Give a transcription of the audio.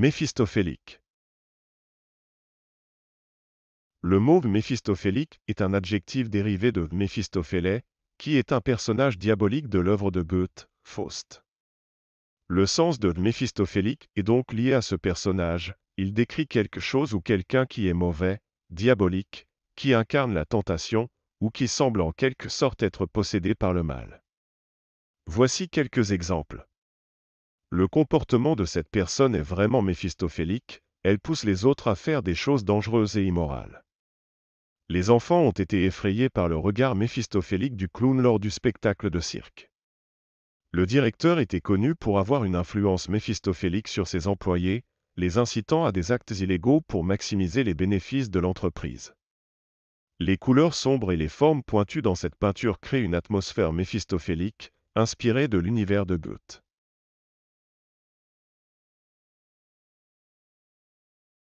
Méphistophélique. Le mot méphistophélique est un adjectif dérivé de Méphistophélès, qui est un personnage diabolique de l'œuvre de Goethe, Faust. Le sens de méphistophélique est donc lié à ce personnage, il décrit quelque chose ou quelqu'un qui est mauvais, diabolique, qui incarne la tentation, ou qui semble en quelque sorte être possédé par le mal. Voici quelques exemples. Le comportement de cette personne est vraiment méphistophélique, elle pousse les autres à faire des choses dangereuses et immorales. Les enfants ont été effrayés par le regard méphistophélique du clown lors du spectacle de cirque. Le directeur était connu pour avoir une influence méphistophélique sur ses employés, les incitant à des actes illégaux pour maximiser les bénéfices de l'entreprise. Les couleurs sombres et les formes pointues dans cette peinture créent une atmosphère méphistophélique, inspirée de l'univers de Goethe.